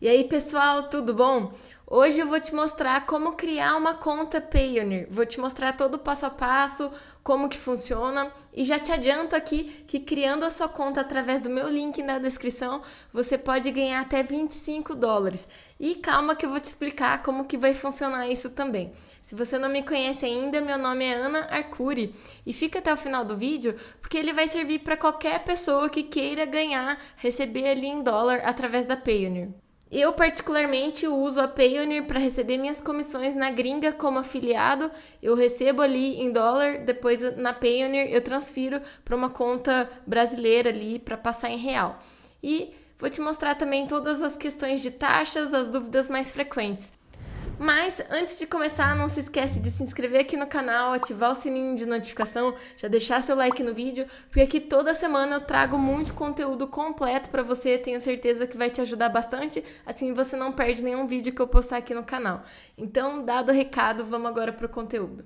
E aí, pessoal, tudo bom? Hoje eu vou te mostrar como criar uma conta Payoneer. Vou te mostrar todo o passo a passo, como que funciona e já te adianto aqui que criando a sua conta através do meu link na descrição, você pode ganhar até 25 dólares. E calma que eu vou te explicar como que vai funcionar isso também. Se você não me conhece ainda, meu nome é Ana Arcuri e fica até o final do vídeo, porque ele vai servir para qualquer pessoa que queira ganhar, receber ali em dólar através da Payoneer. Eu, particularmente, uso a Payoneer para receber minhas comissões na gringa como afiliado. Eu recebo ali em dólar, depois na Payoneer eu transfiro para uma conta brasileira ali para passar em real. E vou te mostrar também todas as questões de taxas, as dúvidas mais frequentes. Mas antes de começar, não se esquece de se inscrever aqui no canal, ativar o sininho de notificação, já deixar seu like no vídeo, porque aqui toda semana eu trago muito conteúdo completo para você, tenho certeza que vai te ajudar bastante, assim você não perde nenhum vídeo que eu postar aqui no canal. Então, dado o recado, vamos agora pro conteúdo.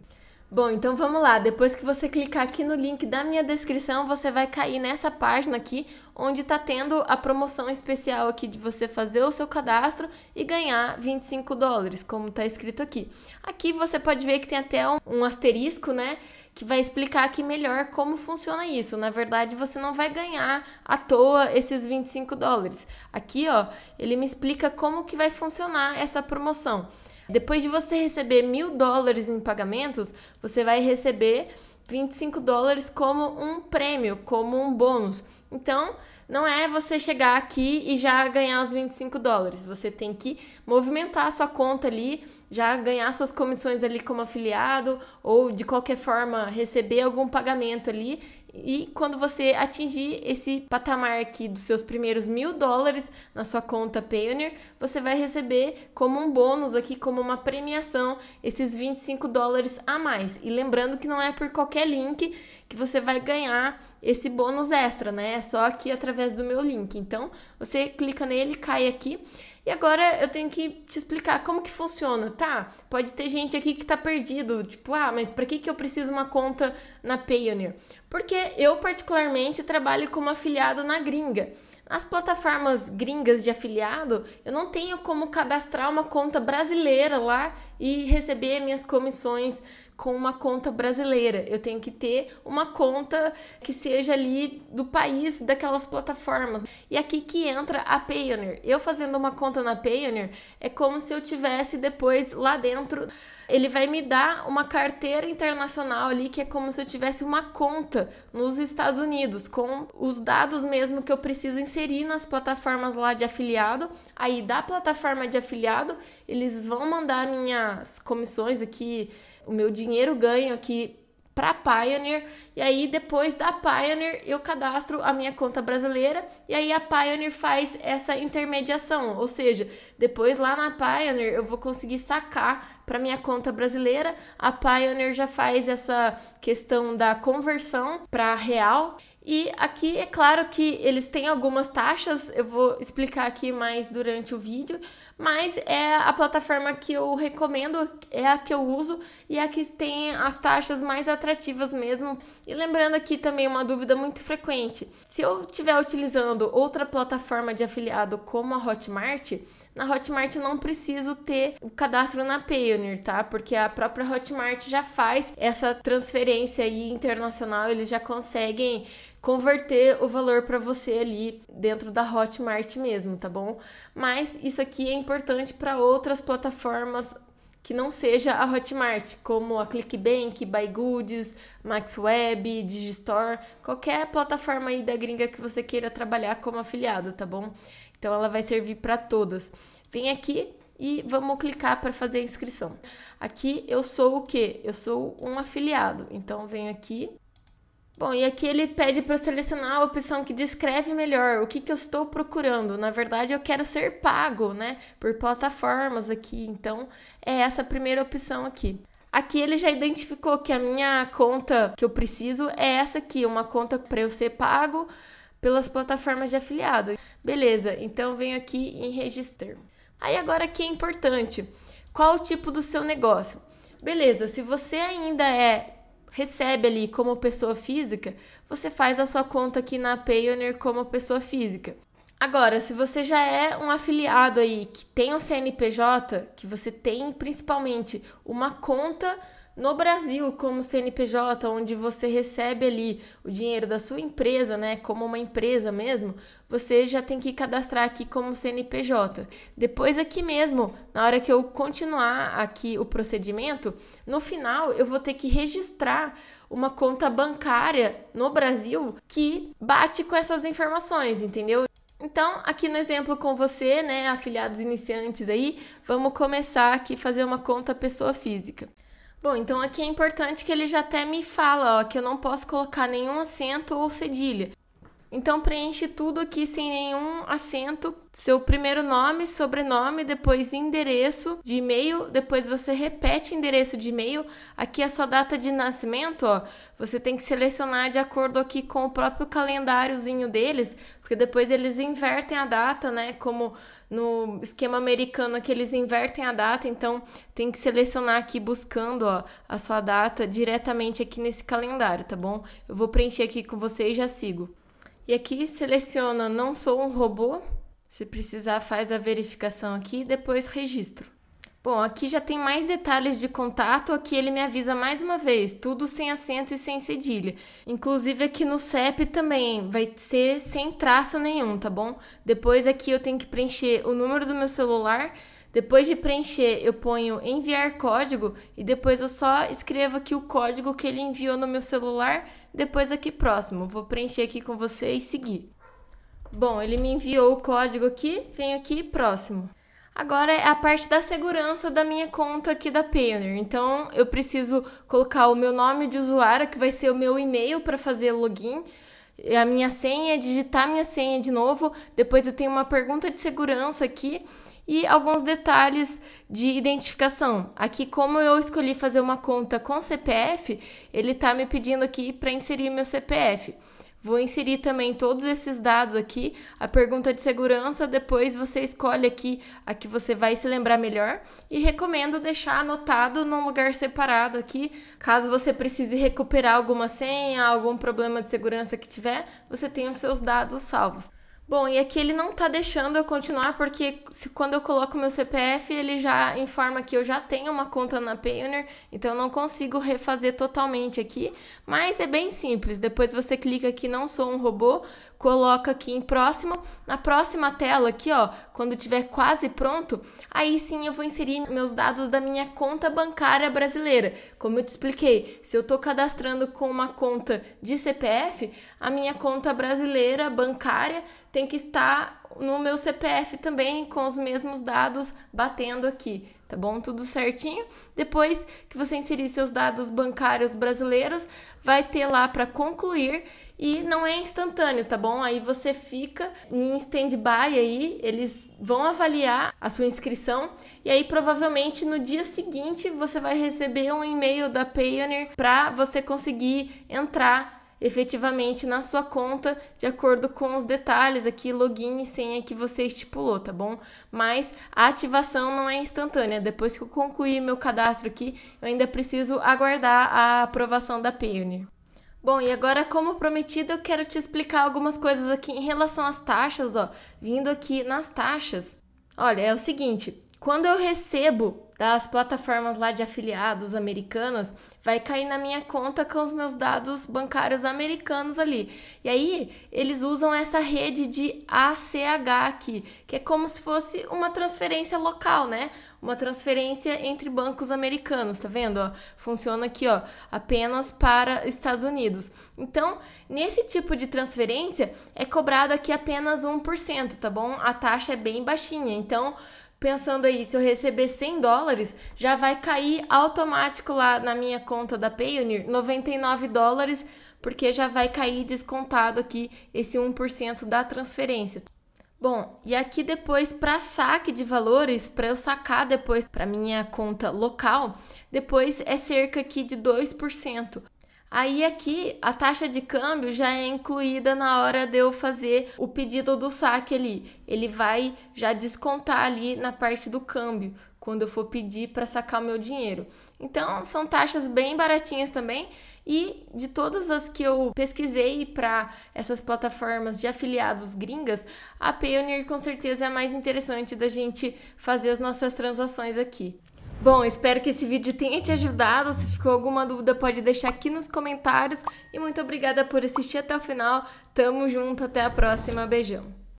Bom, então vamos lá. Depois que você clicar aqui no link da minha descrição, você vai cair nessa página aqui, onde está tendo a promoção especial aqui de você fazer o seu cadastro e ganhar 25 dólares, como está escrito aqui. Aqui você pode ver que tem até um, um asterisco, né? que vai explicar aqui melhor como funciona isso. Na verdade, você não vai ganhar à toa esses 25 dólares. Aqui, ó, ele me explica como que vai funcionar essa promoção. Depois de você receber mil dólares em pagamentos, você vai receber 25 dólares como um prêmio, como um bônus. Então, não é você chegar aqui e já ganhar os 25 dólares. Você tem que movimentar a sua conta ali, já ganhar suas comissões ali como afiliado ou de qualquer forma receber algum pagamento ali e quando você atingir esse patamar aqui dos seus primeiros mil dólares na sua conta Payoneer, você vai receber como um bônus aqui, como uma premiação, esses 25 dólares a mais. E lembrando que não é por qualquer link que você vai ganhar esse bônus extra, né? É só aqui através do meu link. Então, você clica nele, cai aqui. E agora eu tenho que te explicar como que funciona, tá? Pode ter gente aqui que tá perdido, tipo, ah, mas para que que eu preciso uma conta na Payoneer? Porque eu particularmente trabalho como afiliado na gringa. As plataformas gringas de afiliado, eu não tenho como cadastrar uma conta brasileira lá e receber minhas comissões com uma conta brasileira. Eu tenho que ter uma conta que seja ali do país daquelas plataformas. E aqui que entra a Payoneer. Eu fazendo uma conta na Payoneer é como se eu tivesse depois lá dentro ele vai me dar uma carteira internacional ali que é como se eu tivesse uma conta nos Estados Unidos, com os dados mesmo que eu preciso inserir nas plataformas lá de afiliado. Aí da plataforma de afiliado, eles vão mandar minhas comissões aqui, o meu dinheiro ganho aqui para Pioneer e aí depois da Pioneer eu cadastro a minha conta brasileira e aí a Pioneer faz essa intermediação, ou seja, depois lá na Pioneer eu vou conseguir sacar para minha conta brasileira, a Pioneer já faz essa questão da conversão para real e aqui é claro que eles têm algumas taxas, eu vou explicar aqui mais durante o vídeo, mas é a plataforma que eu recomendo, é a que eu uso e é a que tem as taxas mais atrativas mesmo. E lembrando aqui também uma dúvida muito frequente: se eu estiver utilizando outra plataforma de afiliado como a Hotmart, na Hotmart eu não preciso ter o cadastro na Payoneer, tá? Porque a própria Hotmart já faz essa transferência aí internacional, eles já conseguem converter o valor para você ali dentro da Hotmart mesmo, tá bom? Mas isso aqui é importante para outras plataformas, que não seja a Hotmart, como a Clickbank, Buy Goods, Maxweb, Digistore, qualquer plataforma aí da gringa que você queira trabalhar como afiliado, tá bom? Então ela vai servir para todas. Vem aqui e vamos clicar para fazer a inscrição. Aqui eu sou o quê? Eu sou um afiliado. Então venho aqui Bom, e aqui ele pede para selecionar a opção que descreve melhor o que, que eu estou procurando. Na verdade, eu quero ser pago, né, por plataformas aqui. Então, é essa primeira opção aqui. Aqui ele já identificou que a minha conta que eu preciso é essa aqui, uma conta para eu ser pago pelas plataformas de afiliado. Beleza, então venho aqui em registrar. Aí agora que é importante, qual o tipo do seu negócio? Beleza, se você ainda é recebe ali como pessoa física, você faz a sua conta aqui na Payoneer como pessoa física. Agora, se você já é um afiliado aí que tem um CNPJ, que você tem principalmente uma conta no Brasil como CNPJ, onde você recebe ali o dinheiro da sua empresa, né, como uma empresa mesmo, você já tem que cadastrar aqui como CNPJ. Depois aqui mesmo, na hora que eu continuar aqui o procedimento, no final eu vou ter que registrar uma conta bancária no Brasil que bate com essas informações, entendeu? Então, aqui no exemplo com você, né, afiliados iniciantes aí, vamos começar aqui fazer uma conta pessoa física. Bom, então aqui é importante que ele já até me fala ó, que eu não posso colocar nenhum acento ou cedilha. Então preenche tudo aqui sem nenhum acento, seu primeiro nome, sobrenome, depois endereço de e-mail, depois você repete endereço de e-mail. Aqui é a sua data de nascimento, ó, você tem que selecionar de acordo aqui com o próprio calendáriozinho deles, porque depois eles invertem a data, né? Como no esquema americano que eles invertem a data, então tem que selecionar aqui buscando ó, a sua data diretamente aqui nesse calendário, tá bom? Eu vou preencher aqui com você e já sigo. E aqui seleciona não sou um robô, se precisar faz a verificação aqui e depois registro. Bom, aqui já tem mais detalhes de contato, aqui ele me avisa mais uma vez, tudo sem acento e sem cedilha. Inclusive aqui no CEP também vai ser sem traço nenhum, tá bom? Depois aqui eu tenho que preencher o número do meu celular, depois de preencher eu ponho enviar código e depois eu só escrevo aqui o código que ele enviou no meu celular depois aqui próximo. Vou preencher aqui com você e seguir. Bom, ele me enviou o código aqui, vem aqui próximo. Agora é a parte da segurança da minha conta aqui da Payoneer. Então, eu preciso colocar o meu nome de usuário, que vai ser o meu e-mail para fazer login, a minha senha, digitar minha senha de novo. Depois eu tenho uma pergunta de segurança aqui e alguns detalhes de identificação. Aqui, como eu escolhi fazer uma conta com CPF, ele está me pedindo aqui para inserir meu CPF. Vou inserir também todos esses dados aqui, a pergunta de segurança, depois você escolhe aqui a que você vai se lembrar melhor e recomendo deixar anotado num lugar separado aqui, caso você precise recuperar alguma senha, algum problema de segurança que tiver, você tem os seus dados salvos. Bom, e aqui ele não tá deixando eu continuar, porque se, quando eu coloco meu CPF, ele já informa que eu já tenho uma conta na Payoneer, então eu não consigo refazer totalmente aqui, mas é bem simples. Depois você clica aqui Não Sou um Robô, coloca aqui em próximo. Na próxima tela aqui, ó, quando tiver quase pronto, aí sim eu vou inserir meus dados da minha conta bancária brasileira. Como eu te expliquei, se eu tô cadastrando com uma conta de CPF, a minha conta brasileira bancária tem que estar no meu CPF também com os mesmos dados batendo aqui, tá bom? Tudo certinho. Depois que você inserir seus dados bancários brasileiros, vai ter lá para concluir e não é instantâneo, tá bom? Aí você fica em stand-by aí, eles vão avaliar a sua inscrição e aí provavelmente no dia seguinte você vai receber um e-mail da Payoneer para você conseguir entrar efetivamente na sua conta de acordo com os detalhes aqui, login e senha que você estipulou, tá bom? Mas a ativação não é instantânea. Depois que eu concluir meu cadastro aqui, eu ainda preciso aguardar a aprovação da Payoneer. Bom, e agora, como prometido, eu quero te explicar algumas coisas aqui em relação às taxas, ó. Vindo aqui nas taxas. Olha, é o seguinte, quando eu recebo das plataformas lá de afiliados americanas vai cair na minha conta com os meus dados bancários americanos ali. E aí eles usam essa rede de ACH aqui, que é como se fosse uma transferência local, né? Uma transferência entre bancos americanos, tá vendo? Ó, funciona aqui, ó, apenas para Estados Unidos. Então, nesse tipo de transferência é cobrado aqui apenas 1%, tá bom? A taxa é bem baixinha. Então, pensando aí, se eu receber 100 dólares, já vai cair automático lá na minha conta da Payoneer 99 dólares, porque já vai cair descontado aqui esse 1% da transferência. Bom, e aqui depois para saque de valores, para eu sacar depois para minha conta local, depois é cerca aqui de 2%. Aí aqui a taxa de câmbio já é incluída na hora de eu fazer o pedido do saque ali. Ele vai já descontar ali na parte do câmbio quando eu for pedir para sacar o meu dinheiro. Então são taxas bem baratinhas também e de todas as que eu pesquisei para essas plataformas de afiliados gringas, a Payoneer com certeza é a mais interessante da gente fazer as nossas transações aqui. Bom, espero que esse vídeo tenha te ajudado. Se ficou alguma dúvida, pode deixar aqui nos comentários. E muito obrigada por assistir até o final. Tamo junto, até a próxima. Beijão.